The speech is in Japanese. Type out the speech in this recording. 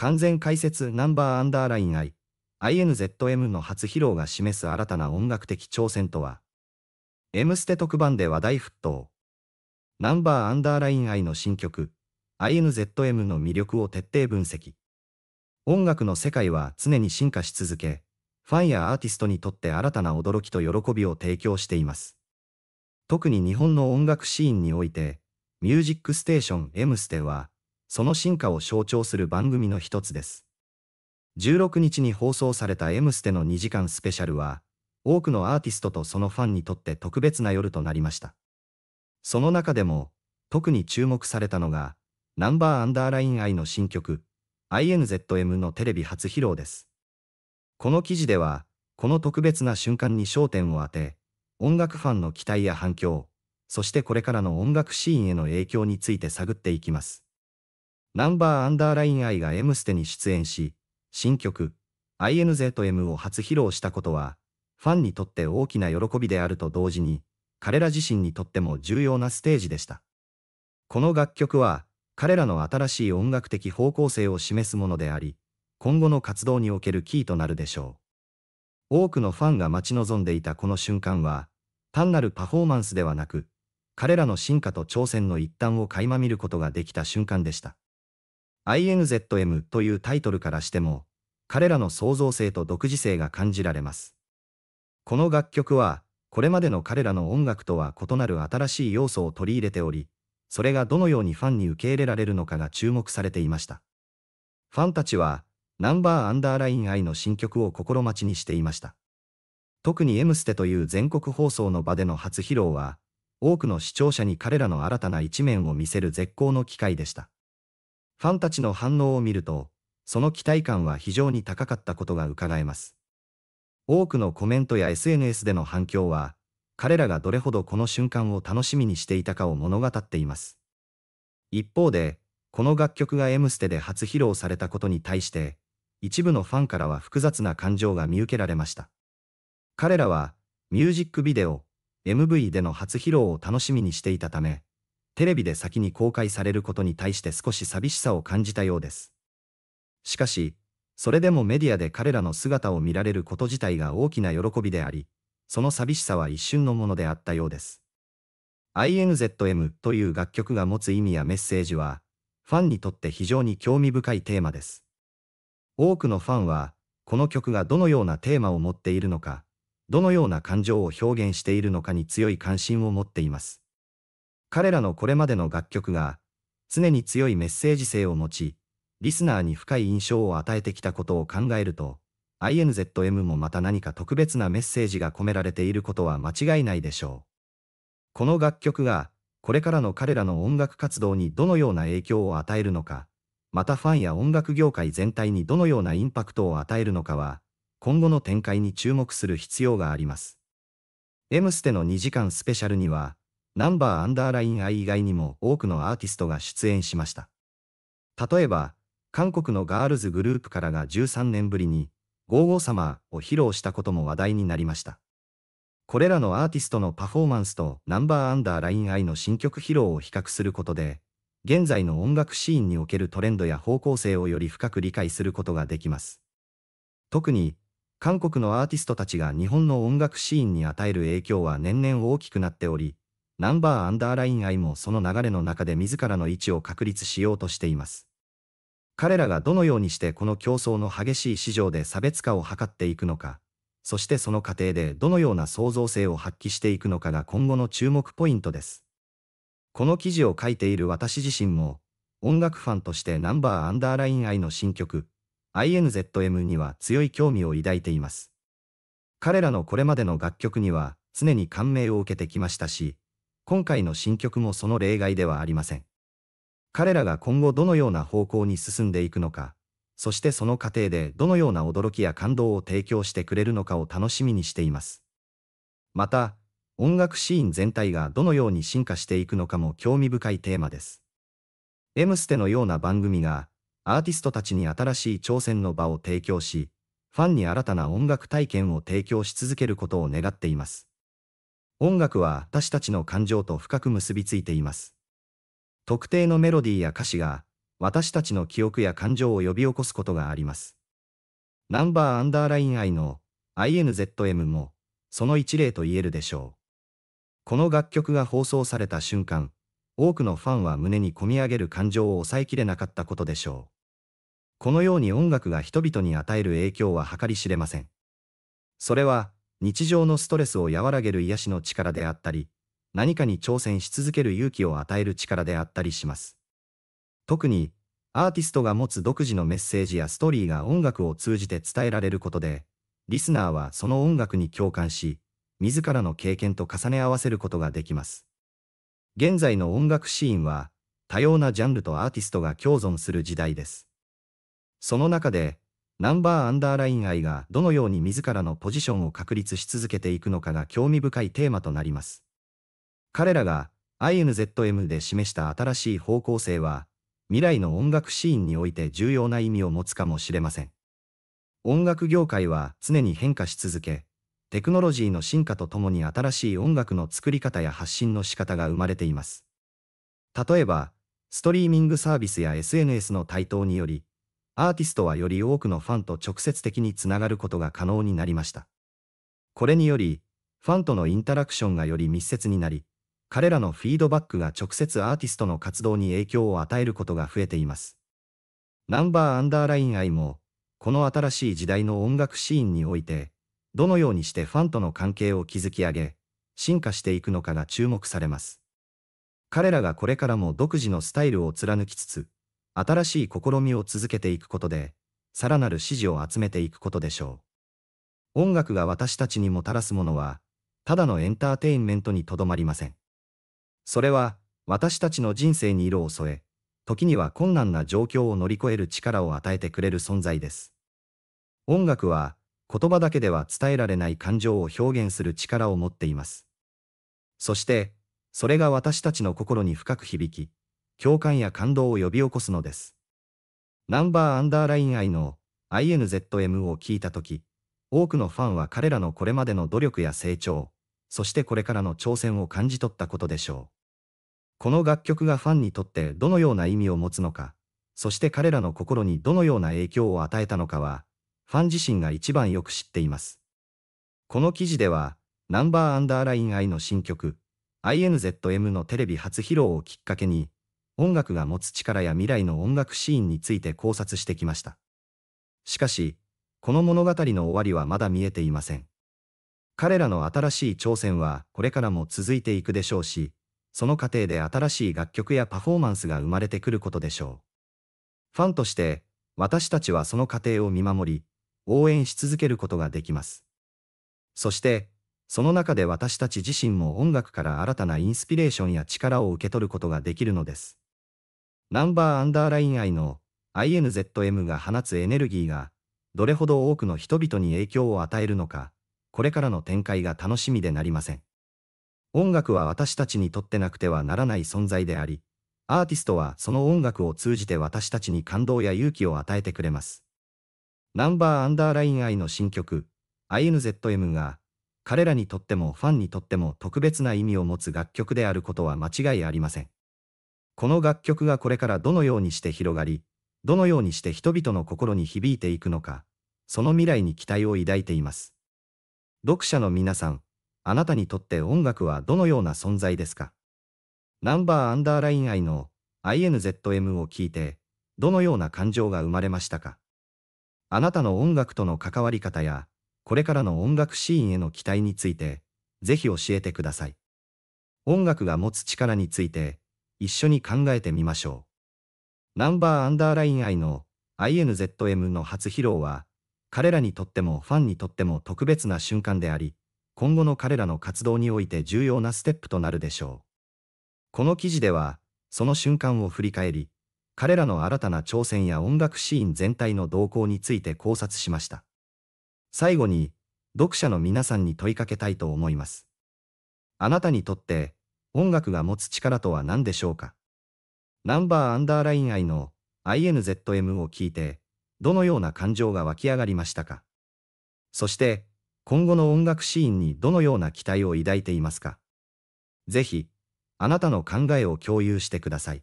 完全解説ナンバーアンダーライン I、INZM の初披露が示す新たな音楽的挑戦とは、M ステ特番で話題沸騰。ナンバーアンダーライン I の新曲、INZM の魅力を徹底分析。音楽の世界は常に進化し続け、ファンやアーティストにとって新たな驚きと喜びを提供しています。特に日本の音楽シーンにおいて、ミュージックステーション M ステは、その進化を象徴する番組の一つです。16日に放送された M ステの2時間スペシャルは、多くのアーティストとそのファンにとって特別な夜となりました。その中でも、特に注目されたのが、ナンバーアンダーライン I の新曲、INZM のテレビ初披露です。この記事では、この特別な瞬間に焦点を当て、音楽ファンの期待や反響、そしてこれからの音楽シーンへの影響について探っていきます。ナンバーアンダーライン I が M ステに出演し、新曲、INZ と M を初披露したことは、ファンにとって大きな喜びであると同時に、彼ら自身にとっても重要なステージでした。この楽曲は、彼らの新しい音楽的方向性を示すものであり、今後の活動におけるキーとなるでしょう。多くのファンが待ち望んでいたこの瞬間は、単なるパフォーマンスではなく、彼らの進化と挑戦の一端を垣間見ることができた瞬間でした。INZM というタイトルからしても、彼らの創造性と独自性が感じられます。この楽曲は、これまでの彼らの音楽とは異なる新しい要素を取り入れており、それがどのようにファンに受け入れられるのかが注目されていました。ファンたちは、ナンバーアンダーライン I の新曲を心待ちにしていました。特に M ステという全国放送の場での初披露は、多くの視聴者に彼らの新たな一面を見せる絶好の機会でした。ファンたちの反応を見ると、その期待感は非常に高かったことが伺えます。多くのコメントや SNS での反響は、彼らがどれほどこの瞬間を楽しみにしていたかを物語っています。一方で、この楽曲が M ステで初披露されたことに対して、一部のファンからは複雑な感情が見受けられました。彼らは、ミュージックビデオ、MV での初披露を楽しみにしていたため、テレビで先に公開されることに対して少し寂しさを感じたようです。しかし、それでもメディアで彼らの姿を見られること自体が大きな喜びであり、その寂しさは一瞬のものであったようです。INZM という楽曲が持つ意味やメッセージは、ファンにとって非常に興味深いテーマです。多くのファンは、この曲がどのようなテーマを持っているのか、どのような感情を表現しているのかに強い関心を持っています。彼らのこれまでの楽曲が、常に強いメッセージ性を持ち、リスナーに深い印象を与えてきたことを考えると、INZM もまた何か特別なメッセージが込められていることは間違いないでしょう。この楽曲が、これからの彼らの音楽活動にどのような影響を与えるのか、またファンや音楽業界全体にどのようなインパクトを与えるのかは、今後の展開に注目する必要があります。M ステの2時間スペシャルには、ナンバーアンダーライン I 以外にも多くのアーティストが出演しました。例えば、韓国のガールズグループからが13年ぶりに、ゴーゴーサマーを披露したことも話題になりました。これらのアーティストのパフォーマンスとナンバーアンダーライン I の新曲披露を比較することで、現在の音楽シーンにおけるトレンドや方向性をより深く理解することができます。特に、韓国のアーティストたちが日本の音楽シーンに与える影響は年々大きくなっており、ナンバーアンダーライン I もその流れの中で自らの位置を確立しようとしています。彼らがどのようにしてこの競争の激しい市場で差別化を図っていくのか、そしてその過程でどのような創造性を発揮していくのかが今後の注目ポイントです。この記事を書いている私自身も、音楽ファンとしてナンバーアンダーライン I の新曲、INZM には強い興味を抱いています。彼らのこれまでの楽曲には常に感銘を受けてきましたし、今回の新曲もその例外ではありません。彼らが今後どのような方向に進んでいくのか、そしてその過程でどのような驚きや感動を提供してくれるのかを楽しみにしています。また、音楽シーン全体がどのように進化していくのかも興味深いテーマです。M ステのような番組が、アーティストたちに新しい挑戦の場を提供し、ファンに新たな音楽体験を提供し続けることを願っています。音楽は私たちの感情と深く結びついています。特定のメロディーや歌詞が私たちの記憶や感情を呼び起こすことがあります。ナンバーアンダーライン I の INZM もその一例と言えるでしょう。この楽曲が放送された瞬間、多くのファンは胸に込み上げる感情を抑えきれなかったことでしょう。このように音楽が人々に与える影響は計り知れません。それは日常のストレスを和らげる癒しの力であったり、何かに挑戦し続ける勇気を与える力であったりします。特に、アーティストが持つ独自のメッセージやストーリーが音楽を通じて伝えられることで、リスナーはその音楽に共感し、自らの経験と重ね合わせることができます。現在の音楽シーンは、多様なジャンルとアーティストが共存する時代です。その中で、ナンバーアンダーライン愛がどのように自らのポジションを確立し続けていくのかが興味深いテーマとなります。彼らが INZM で示した新しい方向性は、未来の音楽シーンにおいて重要な意味を持つかもしれません。音楽業界は常に変化し続け、テクノロジーの進化とともに新しい音楽の作り方や発信の仕方が生まれています。例えば、ストリーミングサービスや SNS の台頭により、アーティストはより多くのファンと直接的につながることが可能になりました。これにより、ファンとのインタラクションがより密接になり、彼らのフィードバックが直接アーティストの活動に影響を与えることが増えています。ナンバーアンダーライン愛も、この新しい時代の音楽シーンにおいて、どのようにしてファンとの関係を築き上げ、進化していくのかが注目されます。彼らがこれからも独自のスタイルを貫きつつ、新しい試みを続けていくことで、さらなる支持を集めていくことでしょう。音楽が私たちにもたらすものは、ただのエンターテインメントにとどまりません。それは、私たちの人生に色を添え、時には困難な状況を乗り越える力を与えてくれる存在です。音楽は、言葉だけでは伝えられない感情を表現する力を持っています。そして、それが私たちの心に深く響き、共感や感動を呼び起こすのです。ナンバーアンダーライン I の INZM を聞いたとき、多くのファンは彼らのこれまでの努力や成長、そしてこれからの挑戦を感じ取ったことでしょう。この楽曲がファンにとってどのような意味を持つのか、そして彼らの心にどのような影響を与えたのかは、ファン自身が一番よく知っています。この記事では、ナンバーアンダーライン I の新曲、INZM のテレビ初披露をきっかけに、音楽が持つ力や未来の音楽シーンについて考察してきました。しかし、この物語の終わりはまだ見えていません。彼らの新しい挑戦はこれからも続いていくでしょうし、その過程で新しい楽曲やパフォーマンスが生まれてくることでしょう。ファンとして、私たちはその過程を見守り、応援し続けることができます。そして、その中で私たち自身も音楽から新たなインスピレーションや力を受け取ることができるのです。ナンバーアンダーライン I の INZM が放つエネルギーが、どれほど多くの人々に影響を与えるのか、これからの展開が楽しみでなりません。音楽は私たちにとってなくてはならない存在であり、アーティストはその音楽を通じて私たちに感動や勇気を与えてくれます。ナンバーアンダーライン I の新曲、INZM が、彼らにとってもファンにとっても特別な意味を持つ楽曲であることは間違いありません。この楽曲がこれからどのようにして広がり、どのようにして人々の心に響いていくのか、その未来に期待を抱いています。読者の皆さん、あなたにとって音楽はどのような存在ですかナンバーアンダーライン愛の INZM を聞いて、どのような感情が生まれましたかあなたの音楽との関わり方や、これからの音楽シーンへの期待について、ぜひ教えてください。音楽が持つ力について、一緒に考えてみましょう。ナンバーアンダーライン I の INZM の初披露は、彼らにとってもファンにとっても特別な瞬間であり、今後の彼らの活動において重要なステップとなるでしょう。この記事では、その瞬間を振り返り、彼らの新たな挑戦や音楽シーン全体の動向について考察しました。最後に、読者の皆さんに問いかけたいと思います。あなたにとって、音楽が持つ力とは何でしょうかナンバーアンダーライン愛の INZM を聞いて、どのような感情が湧き上がりましたかそして、今後の音楽シーンにどのような期待を抱いていますかぜひ、あなたの考えを共有してください。